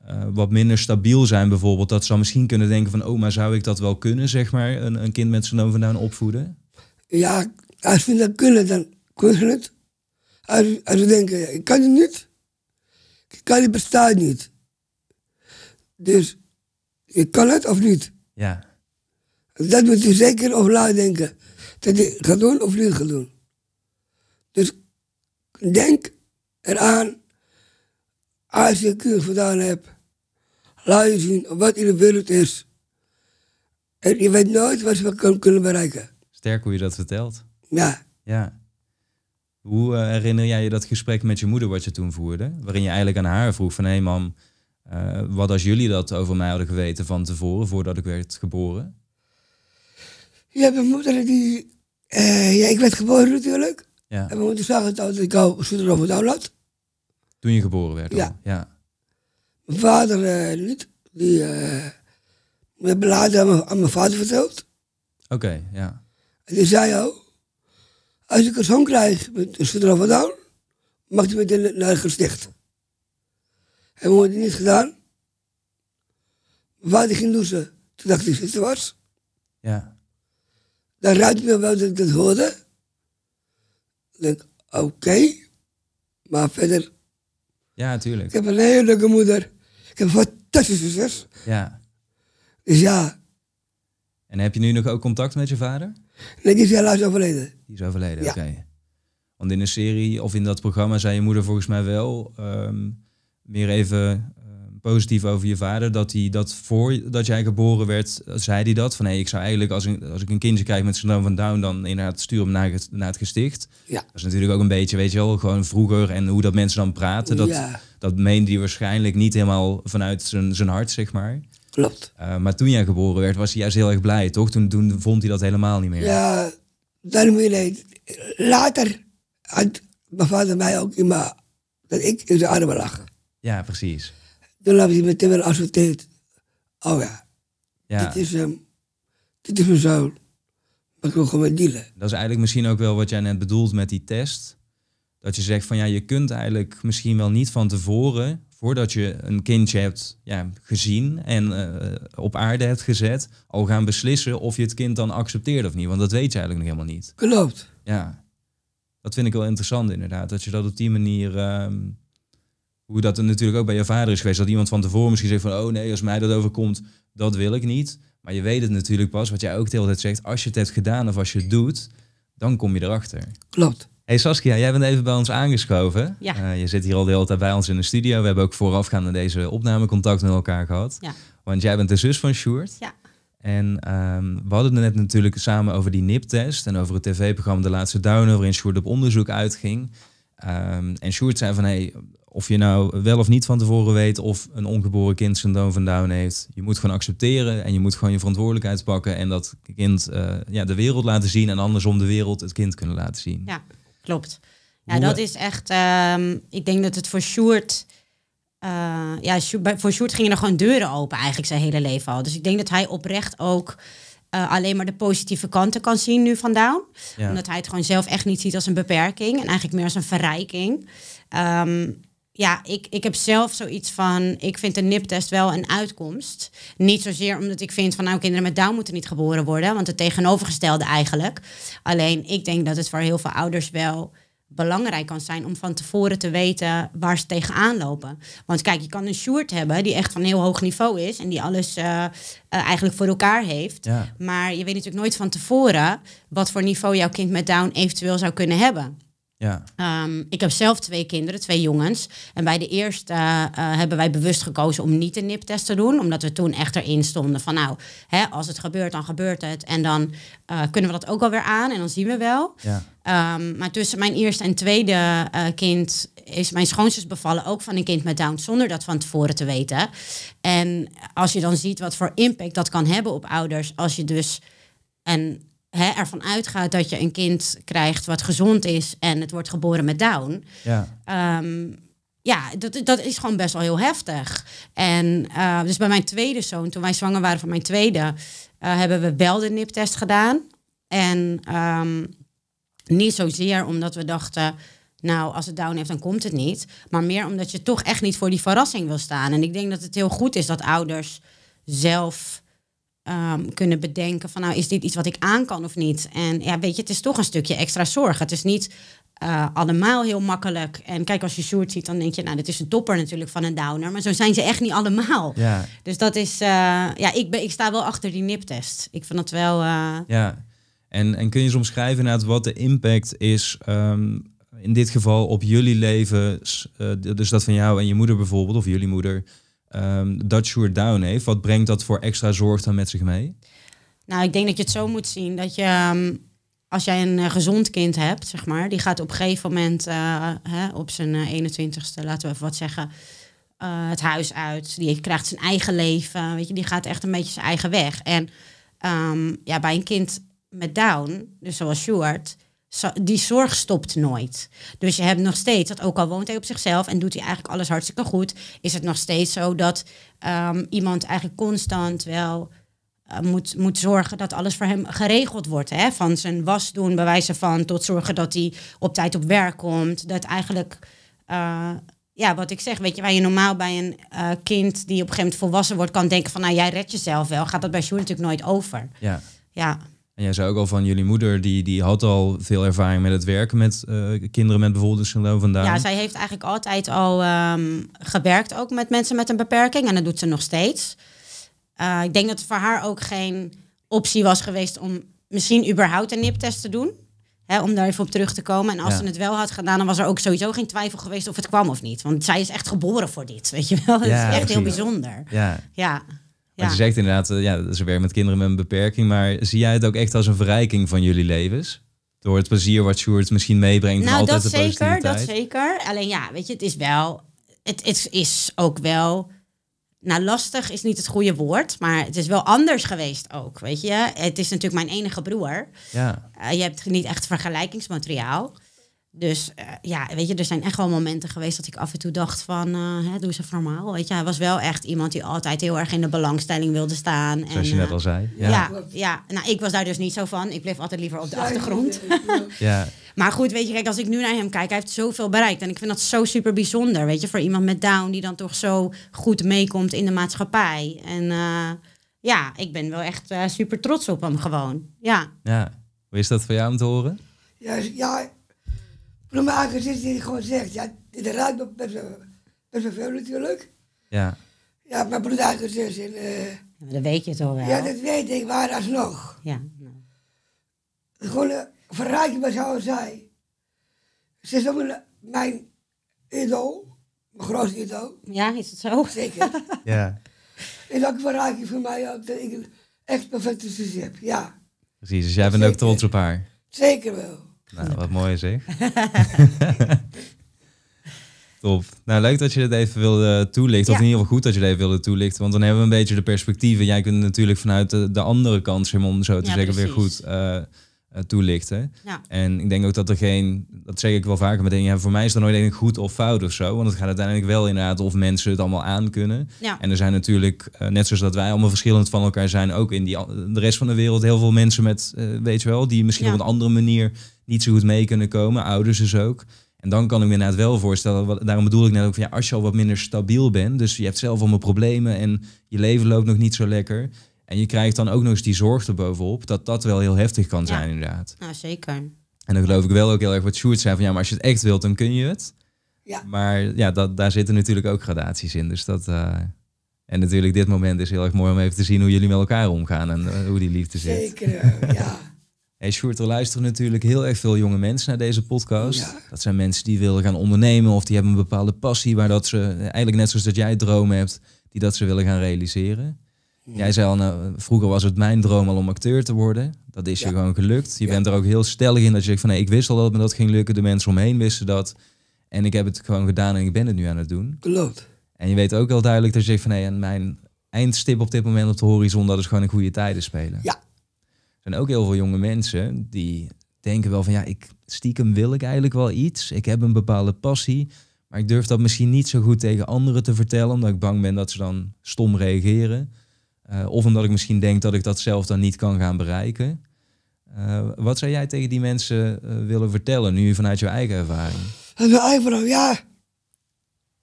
eh, wat minder stabiel zijn bijvoorbeeld, dat ze misschien kunnen denken van, oh, maar zou ik dat wel kunnen, zeg maar, een, een kind met syndroom vandaan opvoeden? Ja, als we dat kunnen, dan kunnen ze het. Als, als we denken, ik kan het niet, ik kan het bestaat niet. Dus, ik kan het of niet. Ja. Dat moet je zeker over nadenken. Dat je gaat doen of niet gaat doen. Dus denk eraan, als je een keer gedaan hebt, laat je zien wat in de wereld is. En je weet nooit wat we kunnen bereiken. Sterk hoe je dat vertelt. Ja. Ja. Hoe eh, herinner jij je dat gesprek met je moeder wat je toen voerde? Waarin je eigenlijk aan haar vroeg van... hé hey mam, eh, wat als jullie dat over mij hadden geweten van tevoren... voordat ik werd geboren? Ja, mijn moeder die... Eh, ja, ik werd geboren natuurlijk. Ja. En mijn moeder zag het altijd ik al zodra of het oud Toen je geboren werd? Ja. ja. Mijn vader uh, niet. Die uh, eh, hebben aan, mijn, vader verteld. Oké, ja. En die zei jou, als ik een zoon krijg met een zodra vandaan, mag hij meteen naar het gesticht. En we hadden niet gedaan. Mijn vader ging douchen. Toen dacht ik dat was. Ja. Dan ruikt me wel dat ik dat hoorde. Ik denk, oké. Maar verder. Ja, natuurlijk. Ik heb een hele leuke moeder. Ik heb een fantastische zus. Ja. Dus ja. En heb je nu nog ook contact met je vader? Nee, die is helaas overleden. Die is overleden, oké. Want in de serie of in dat programma zei je moeder volgens mij wel ehm, meer even positief over je vader. Dat hij dat voordat jij geboren werd, zei hij dat. Van hé, hey, ik zou eigenlijk als, ik als ik een kindje krijg met syndroom van Down, dan inderdaad stuur hem naar het, naar het gesticht. Ja. Dat is natuurlijk ook een beetje, weet je wel, gewoon vroeger en hoe dat mensen dan praten. Dat, dat meende hij waarschijnlijk niet helemaal vanuit zijn, zijn hart, zeg maar. Klopt. Eh, maar toen jij geboren werd, was hij juist heel erg blij, toch? Toen, toen vond hij dat helemaal niet meer. Ja, dan moet je Later had mijn vader mij ook immer dat ik in zijn armen lag. Ja, precies dan heb je meteen wel accepteren. Oh ja, dit is hem, dit is mijn zoon. Maar ik wil gewoon met dealen. Dat is eigenlijk misschien ook wel wat jij net bedoelt met die test. Dat je zegt van ja, je kunt eigenlijk misschien wel niet van tevoren, voordat je een kindje hebt ja, gezien en eh, op aarde hebt gezet, al gaan beslissen of je het kind dan accepteert of niet. Want dat weet je eigenlijk nog helemaal niet. Klopt. Ja, dat vind ik wel interessant inderdaad. Dat je dat op die manier ehm, hoe dat er natuurlijk ook bij je vader is geweest. Dat iemand van tevoren misschien zegt van, oh nee, als mij dat overkomt, dat wil ik niet. Maar je weet het natuurlijk pas, wat jij ook de hele tijd zegt. Als je het hebt gedaan of als je het doet, dan kom je erachter. Klopt. Hey Saskia, jij bent even bij ons aangeschoven. Ja. Eh, je zit hier al de hele tijd bij ons in de studio. We hebben ook voorafgaand aan deze opname contact met elkaar gehad. Ja. Want jij bent de zus van Sjoerd. Ja. En ehm, we hadden het net natuurlijk samen over die NIP-test en over het tv-programma De Laatste Duinen, waarin Sjoerd op onderzoek uitging. Ehm, en Sjoerd zei van, hey, of je nou wel of niet van tevoren weet of een ongeboren kind syndroom van Down heeft. Je moet gewoon accepteren en je moet gewoon je verantwoordelijkheid pakken en dat kind eh, ja, de wereld laten zien en andersom de wereld het kind kunnen laten zien. Ja, klopt. Ja, dat is echt, ehm, ik denk dat het voor Sjoerd, eh, ja, voor Sjoerd gingen er gewoon deuren open eigenlijk zijn hele leven al. Dus ik denk dat hij oprecht ook eh, alleen maar de positieve kanten kan zien nu van Down. Omdat hij het gewoon zelf echt niet ziet als een beperking en eigenlijk meer als een verrijking. Ehm, ja, ik, ik heb zelf zoiets van, ik vind de niptest wel een uitkomst. Niet zozeer omdat ik vind van, nou, kinderen met Down moeten niet geboren worden, want het tegenovergestelde eigenlijk. Alleen, ik denk dat het voor heel veel ouders wel belangrijk kan zijn om van tevoren te weten waar ze tegenaan lopen. Want kijk, je kan een short hebben die echt van heel hoog niveau is en die alles eh, eh, eigenlijk voor elkaar heeft. Maar je weet natuurlijk nooit van tevoren wat voor niveau jouw kind met Down eventueel zou kunnen hebben. Ja. Ehm, ik heb zelf twee kinderen, twee jongens. En bij de eerste eh, eh, hebben wij bewust gekozen om niet een niptest te doen. Omdat we toen echt erin stonden van nou, hè, als het gebeurt, dan gebeurt het. En dan eh, kunnen we dat ook alweer aan en dan zien we wel. Ja. Ehm, maar tussen mijn eerste en tweede kind is mijn schoonzus bevallen ook van een kind met Down zonder dat van tevoren te weten. En als je dan ziet wat voor impact dat kan hebben op ouders als je dus... En hè, ervan uitgaat dat je een kind krijgt wat gezond is en het wordt geboren met Down. Ja. Ehm, ja, dat, dat is gewoon best wel heel heftig. En eh, dus bij mijn tweede zoon, toen wij zwanger waren van mijn tweede, eh, hebben we wel de niptest gedaan. En ehm, niet zozeer omdat we dachten, nou, als het down heeft, dan komt het niet. Maar meer omdat je toch echt niet voor die verrassing wil staan. En ik denk dat het heel goed is dat ouders zelf Ehm, kunnen bedenken van nou is dit iets wat ik aan kan of niet. En ja, weet je, het is toch een stukje extra zorg. Het is niet eh, allemaal heel makkelijk. En kijk, als je Sjoerd ziet, dan denk je, nou, dit is een topper natuurlijk van een downer. Maar zo zijn ze echt niet allemaal. Ja. Dus dat is, eh, ja, ik, ben, ik sta wel achter die niptest. Ik vind dat wel... Eh, ja, en, en kun je eens omschrijven naar wat de impact is, ehm, in dit geval op jullie leven, dus dat van jou en je moeder bijvoorbeeld, of jullie moeder... Ehm, dat Sjoerd Down heeft, wat brengt dat voor extra zorg dan met zich mee? Nou, ik denk dat je het zo moet zien. Dat je, ehm, als jij een eh, gezond kind hebt, zeg maar, die gaat op een gegeven moment eh, hè, op zijn 21ste, eh, laten we even wat zeggen, het huis uit. Die krijgt zijn eigen leven. Weet je, die gaat echt een beetje zijn eigen weg. En ehm, ja, bij een kind met down, dus zoals Sjoerd, die zorg stopt nooit. Dus je hebt nog steeds, dat ook al woont hij op zichzelf en doet hij eigenlijk alles hartstikke goed, is het nog steeds zo dat ehm, iemand eigenlijk constant wel eh, moet, moet zorgen dat alles voor hem geregeld wordt. Hè? Van zijn was doen, bewijzen van, tot zorgen dat hij op tijd op werk komt. Dat eigenlijk, eh, ja, wat ik zeg, weet je, waar je normaal bij een eh, kind die op een gegeven moment volwassen wordt, kan denken van, nou jij redt jezelf wel, gaat dat bij Sjoerd natuurlijk nooit over. Ja. ja. En jij zei ook al van jullie moeder, die, die had al veel ervaring met het werken met eh, kinderen met bijvoorbeeld syndroom vandaag. Ja, zij heeft eigenlijk altijd al ehm, gewerkt ook met mensen met een beperking en dat doet ze nog steeds. Eh, ik denk dat het voor haar ook geen optie was geweest om misschien überhaupt een niptest te doen. Hè, om daar even op terug te komen. En als ze het wel had gedaan, dan was er ook sowieso geen twijfel geweest of het kwam of niet. Want zij is echt geboren voor dit, weet je wel. Ja, is echt heel bijzonder. Ja. ja. Want je zegt inderdaad, eh, ja, ze werken met kinderen met een beperking. Maar zie jij het ook echt als een verrijking van jullie levens? Door het plezier wat Sjoerd misschien meebrengt. Nou, altijd dat zeker, dat zeker. Alleen ja, weet je, het is wel. Het, het is ook wel. Nou, lastig is niet het goede woord, maar het is wel anders geweest ook, weet je. Het is natuurlijk mijn enige broer. Ja. Eh, je hebt niet echt vergelijkingsmateriaal. Dus eh, ja, weet je, er zijn echt wel momenten geweest dat ik af en toe dacht van, eh, hè, doe ze normaal Weet je, hij was wel echt iemand die altijd heel erg in de belangstelling wilde staan. Zoals en, je net eh, al zei. Ja. ja. Ja, nou ik was daar dus niet zo van. Ik bleef altijd liever op de achtergrond. ja. Maar goed, weet je, kijk, als ik nu naar hem kijk, hij heeft zoveel bereikt. En ik vind dat zo super bijzonder, weet je, voor iemand met Down die dan toch zo goed meekomt in de maatschappij. En ja, ik ben wel echt super trots op hem gewoon. Ja. ja. Hoe is dat voor jou om te horen? Ja, ja normaal zus die gewoon zegt, ja, dit raakt best wel, best wel veel natuurlijk. Ja. Ja, mijn broer en zus. uh, dat weet je toch wel? Ja, dat weet ik, maar nog? Ja. Nou. Gewoon uh, verraad je zoals zij. Ze is ook mijn idool, mijn grootste idool. Ja, is het zo? Zeker. ja. En ook verraad voor mij dat ik een echt perfecte zus heb, ja. Precies, dus jij bent ook trots op haar. Zeker wel. Nou, wat mooi zeg. Top. Nou, leuk dat je dit even wilde toelichten. Of in ieder geval goed dat je dit even wilde toelichten. Want dan hebben we een beetje de perspectieven. Jij kunt natuurlijk vanuit de, andere kant, om zo te zeggen, weer goed eh, eh, toelichten. En ik denk ook dat er geen, dat zeg ik wel vaker meteen. voor mij is er nooit één goed of fout of zo. Want het gaat uiteindelijk wel inderdaad of mensen het allemaal aan kunnen. En er zijn natuurlijk, eh, net zoals dat wij allemaal verschillend van elkaar zijn, ook in die, de rest van de wereld heel veel mensen met, weet je wel, die misschien op een andere manier niet zo goed mee kunnen komen, ouders dus ook. En dan kan ik me inderdaad wel voorstellen, wat, daarom bedoel ik net ook van ja, als je al wat minder stabiel bent, dus je hebt zelf allemaal problemen en je leven loopt nog niet zo lekker. En je krijgt dan ook nog eens die zorg erbovenop, dat dat wel heel heftig kan zijn inderdaad. Ja, zeker. En dan geloof ik wel ook heel erg wat Sjoerd zijn van ja, maar als je het echt wilt, dan kun je het. Ja. Maar ja, dat, daar zitten natuurlijk ook gradaties in. Dus dat, eh, En natuurlijk, dit moment is heel erg mooi om even te zien hoe jullie met elkaar omgaan en eh, hoe die liefde zit. Zeker, ja. Hey Sjoerd, er luisteren natuurlijk heel erg veel jonge mensen naar deze podcast. Dat zijn mensen die willen gaan ondernemen of die hebben een bepaalde passie waar dat ze, eigenlijk net zoals dat jij dromen hebt, die dat ze willen gaan realiseren. Jij zei al, nou, vroeger was het mijn droom al om acteur te worden. Dat is je gewoon gelukt. Je bent er ook heel stellig in dat je zegt van nee, ik wist al dat me dat ging lukken. De mensen omheen wisten dat. En ik heb het gewoon gedaan en ik ben het nu aan het doen. Klopt. En je weet ook wel duidelijk dat je zegt van nee, en mijn eindstip op dit moment op de horizon, dat is gewoon een goede tijden spelen. Ja, zijn ook heel veel jonge mensen die denken wel van ja, ik stiekem wil ik eigenlijk wel iets. Ik heb een bepaalde passie. Maar ik durf dat misschien niet zo goed tegen anderen te vertellen, omdat ik bang ben dat ze dan stom reageren. Uh, of omdat ik misschien denk dat ik dat zelf dan niet kan gaan bereiken. Eh, wat zou jij tegen die mensen eh, willen vertellen, nu vanuit jouw eigen ervaring? En mijn eigen ja.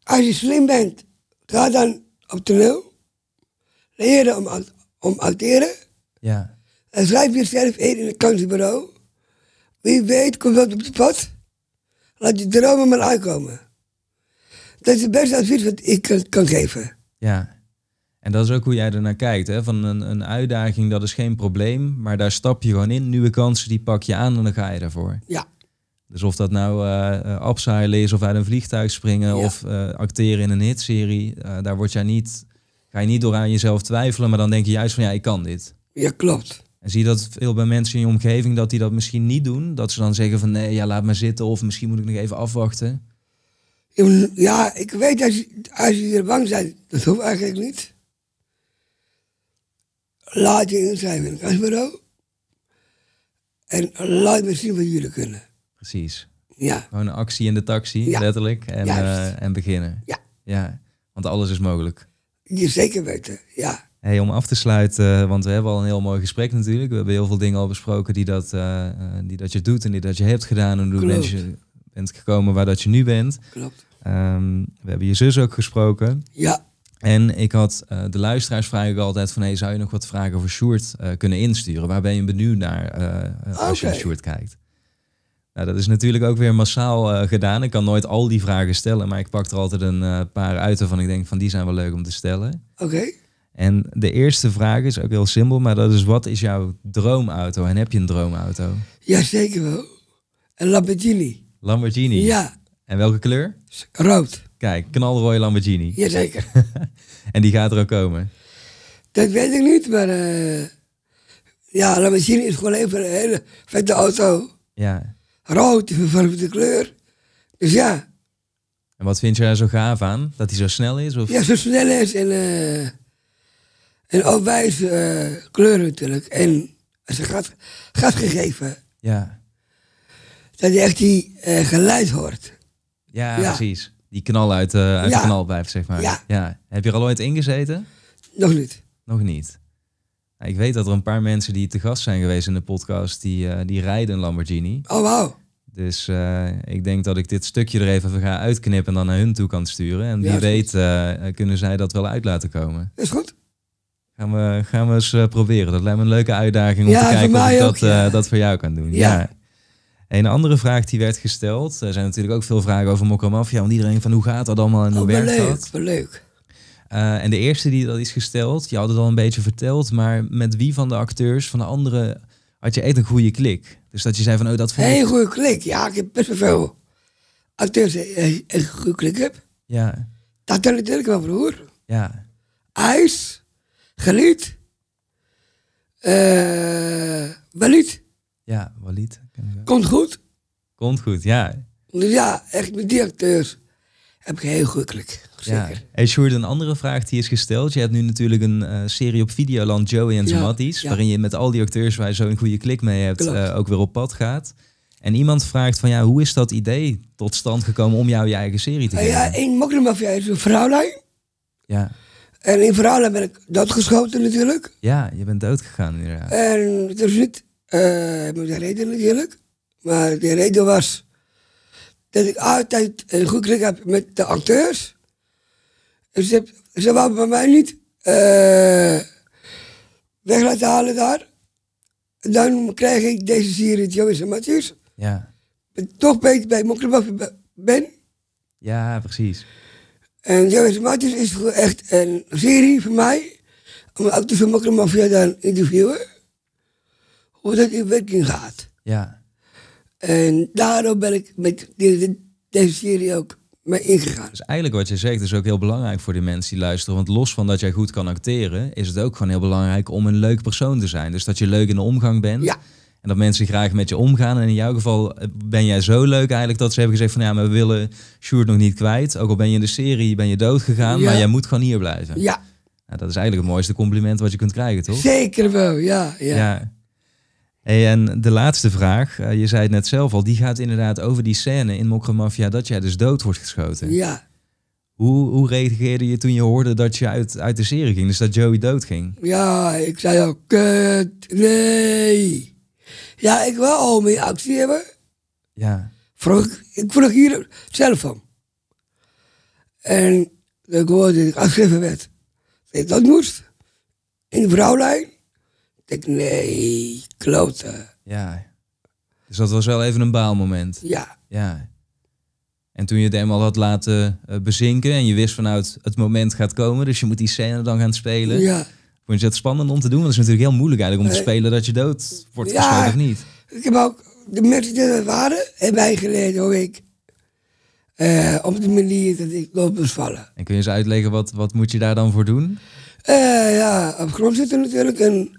Als je slim bent, ga dan op toneel. Leren om, om acteren. Ja. En schrijf jezelf in in het kansenbureau. Wie weet komt dat op de pad. Laat je dromen maar uitkomen. Dat is het beste advies wat ik kan, geven. Ja, en dat is ook hoe jij naar kijkt. Hè? Van een, een uitdaging, dat is geen probleem. Maar daar stap je gewoon in. Nieuwe kansen, die pak je aan en dan ga je daarvoor. Ja. Dus of dat nou uh, eh, abseilen eh, is of uit een vliegtuig springen of eh, acteren in een hitserie. daar word jij niet, ga je niet door aan jezelf twijfelen. Maar dan denk je juist van ja, ik kan dit. Ja, klopt. En zie je dat veel bij mensen in je omgeving dat die dat misschien niet doen. Dat ze dan zeggen van nee, ja, laat maar zitten of misschien moet ik nog even afwachten. Ja, ik weet als, als je er bang bent, dat hoeft eigenlijk niet. Laat je inschrijven in het kastbureau. En laat misschien zien wat jullie kunnen. Precies. Ja. Gewoon een actie in de taxi, letterlijk. En, eh, en beginnen. Ja. ja. Want alles is mogelijk. Je zeker weten, ja. Hey, om af te sluiten, want we hebben al een heel mooi gesprek natuurlijk. We hebben heel veel dingen al besproken die dat, eh, eh, die dat je doet en die dat je hebt gedaan. En hoe je bent gekomen waar dat je nu bent. Klopt. Ehm, we hebben je zus ook gesproken. Ja. En ik had eh, de luisteraars vragen altijd van... Hey, zou je nog wat vragen voor Sjoerd kunnen insturen? Waar ben je benieuwd naar als je naar Sjoerd kijkt? Nou, dat is natuurlijk ook weer massaal gedaan. Ik kan nooit al die vragen stellen, maar ik pak er altijd een paar uit van. ik denk van die zijn wel leuk om te stellen. Oké. En de eerste vraag is ook heel simpel, maar dat is wat is jouw droomauto? En heb je een droomauto? Jazeker wel. Een Lamborghini. Lamborghini? Ja. En welke kleur? Rood. Kijk, knalrooie Lamborghini. Jazeker. en die gaat er ook komen? Dat weet ik niet, maar uh, ja, Lamborghini is gewoon even een hele vette auto. Ja. Rood, vervelende kleur. Dus ja. En wat vind je daar zo gaaf aan? Dat hij zo snel is? Of? Ja, zo snel is en... Eh, en ook wijze eh, kleuren natuurlijk. En als gaat gas, gegeven. Ja. Dat je echt die eh, geluid hoort. Ja, precies. Die knal uit, eh, uit ja. de zeg maar. Ja. Heb je er al ooit ingezeten? Nog niet. Nog niet. Nou, ik weet dat er een paar mensen die te gast zijn geweest in de podcast, die, die rijden een Lamborghini. Oh, wow. Dus ik denk dat ik dit stukje er even ga uitknippen en dan naar hun toe kan sturen. En wie weet kunnen zij dat wel uit laten komen. Is goed. Gaan we, gaan we eens eh, proberen. Dat lijkt me een leuke uitdaging om te kijken of ik dat, eh, dat voor jou kan doen. Ja. ja. Een andere vraag die werd gesteld. Er zijn natuurlijk ook veel vragen over Mokka Mafia. Want iedereen van hoe gaat dat allemaal en hoe oh, werkt leuk, dat? Wel leuk. Uh, en de eerste die dat is gesteld, je had het al een beetje verteld, maar met wie van de acteurs, van de andere, had je echt een goede klik? Dus dat je zei van, oh, dat vond ik... Een goede klik, ja, ik heb best wel veel acteurs een goede klik heb. Ja. Dat tel ik wel voor. Ja. IJs, Gelied. Uh, eh, Walid. Ja, Walid. Komt goed. Komt goed, ja. Ja, echt met die heb ik heel gelukkig. Zeker. Ja. Hey Sjoerd, een andere vraag die is gesteld. Je hebt nu natuurlijk een eh, serie op Videoland, Joey en ja, ja, Waarin je met al die acteurs waar je zo'n goede klik mee hebt, eh, ook weer op pad gaat. En iemand vraagt van ja, hoe is dat idee tot stand gekomen om jou je eigen serie te ah, geven? Uh, ja, één Mokromafia is een vrouwlijn. Ja. En in Verhalen ben ik doodgeschoten natuurlijk. Ja, je bent doodgegaan inderdaad. En er is niet uh, de reden natuurlijk. Maar de reden was dat ik altijd een goed klik heb met de acteurs. En dus ze, ze wouden bij mij niet uh, weg laten halen daar. En dan krijg ik deze serie, Joris en Matthews. Ja. En toch beter bij Mokkelbaf ben. Ja, precies. En Javis Matis is echt een serie voor mij. Om ook de via dan interviewen. Hoe dat in werking gaat. Ja. En daarom ben ik met deze, serie ook mee ingegaan. Dus eigenlijk wat je zegt is ook heel belangrijk voor de mensen die luisteren. Want los van dat jij goed kan acteren, is het ook gewoon heel belangrijk om een leuk persoon te zijn. Dus dat je leuk in de omgang bent. Ja. En dat mensen graag met je omgaan. En in jouw geval eh, ben jij zo leuk eigenlijk dat ze hebben gezegd van ja, we willen Sjoerd nog niet kwijt. Ook al ben je in de serie, ben je dood gegaan, maar jij moet gewoon hier blijven. Ja. Nou, dat is eigenlijk het mooiste compliment wat je kunt krijgen, toch? Zeker wel, ja. ja. ja. Hey, en de laatste vraag, eh, je zei het net zelf al, die gaat inderdaad over die scène in Mokra dat jij dus dood wordt geschoten. Ja. Hoe, hoe reageerde je toen je hoorde dat je uit, uit de serie ging, dus dat Joey dood ging? Ja, ik zei ook, nee. Ja, ik wil al meer actie hebben. Ja. Vroeg, ik vroeg hier zelf van. En ik hoorde dat ik afgeschreven werd. Dat dat moest. In de vrouwlijn. Ik nee, klote. Ja. Dus dat was wel even een baalmoment. Ja. Ja. En toen je het eenmaal had laten eh, bezinken en je wist vanuit het moment gaat komen, dus je moet die scène dan gaan spelen. Ja. Vond je dat spannend om te doen? Want het is natuurlijk heel moeilijk eigenlijk om te eh, spelen dat je dood wordt ja, of niet. Ik heb ook de mensen die er waren, hebben mij geleerd hoe ik uh, op de manier dat ik loop vallen. En kun je eens uitleggen, wat, wat moet je daar dan voor doen? Eh, ja, op grond zitten natuurlijk en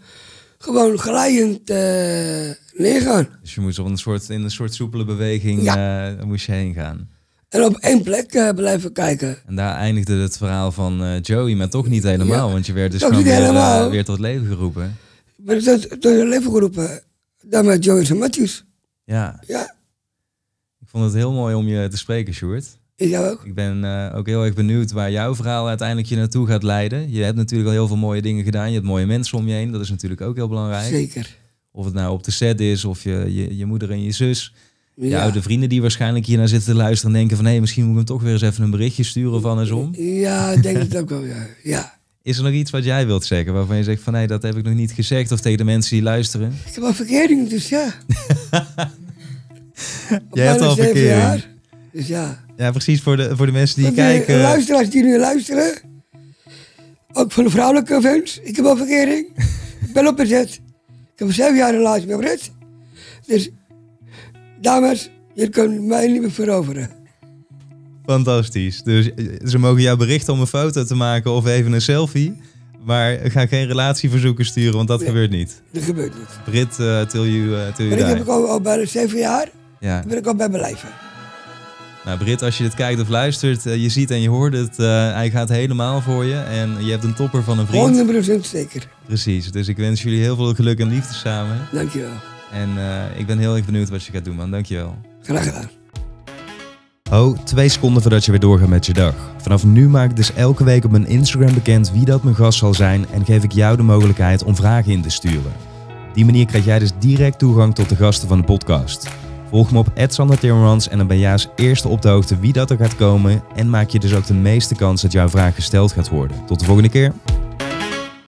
gewoon glijend uh, Dus je moest op een soort, in een soort soepele beweging ja. je heen gaan. En op één plek eh, blijven kijken. En daar eindigde het verhaal van eh, Joey, maar toch niet helemaal. want je werd dus gewoon weer, eh, weer, tot leven geroepen. Ik dus tot, leven geroepen. Daar met Joey en Matthews. Ja. ja. Ik vond het heel mooi om je te spreken, Sjoerd. jou ook. Ik ben ook heel erg benieuwd waar jouw verhaal uiteindelijk je naartoe gaat leiden. Je hebt natuurlijk al heel veel mooie dingen gedaan. Je hebt mooie mensen om je heen. Dat is natuurlijk ook heel belangrijk. Zeker. Of het nou op de set is, of je, je moeder en je zus. De ja. oude vrienden die waarschijnlijk hier naar zitten te luisteren en denken van hé, hey, misschien moet ik hem toch weer eens even een berichtje sturen van en zo Ja, ik denk het ook wel. Ja. Is er nog iets wat jij wilt zeggen waarvan je zegt van hé, hey, dat heb ik nog niet gezegd of tegen de mensen die luisteren? Ik heb al verkering, dus ja. jij hebt al verkeerd. dus ja. Ja, precies voor de, voor de mensen die kijken. De luisteraars die nu luisteren. Ook voor de vrouwelijke fans. Ik heb al verkering. ik ben opgezet. Ik heb zeven jaar relatie met Brit. Dus dames, je kunt mij niet veroveren. Fantastisch. Dus eh, ze mogen jou berichten om een foto te maken of even een selfie. Maar ga geen relatieverzoeken sturen, want dat gebeurt niet. Dat gebeurt niet. Brit, uh, till you, uh, heb ik al, bij bijna zeven jaar. Ja. Dan ben ik al bij blijven. Nou, Brit, als je dit kijkt of luistert, je ziet en je hoort het. hij gaat helemaal voor je. En je hebt een topper van een vriend. 100% zeker. Precies. Dus ik wens jullie heel veel geluk en liefde samen. Dankjewel. En eh, ik ben heel erg benieuwd wat je gaat doen, man. Dankjewel. Graag gedaan. Oh, twee seconden voordat je weer doorgaat met je dag. Vanaf nu maak ik dus elke week op mijn Instagram bekend wie dat mijn gast zal zijn en geef ik jou de mogelijkheid om vragen in te sturen. Op die manier krijg jij dus direct toegang tot de gasten van de podcast. Volg me op Sander en dan ben jij als eerste op de hoogte wie dat er gaat komen en maak je dus ook de meeste kans dat jouw vraag gesteld gaat worden. Tot de volgende keer.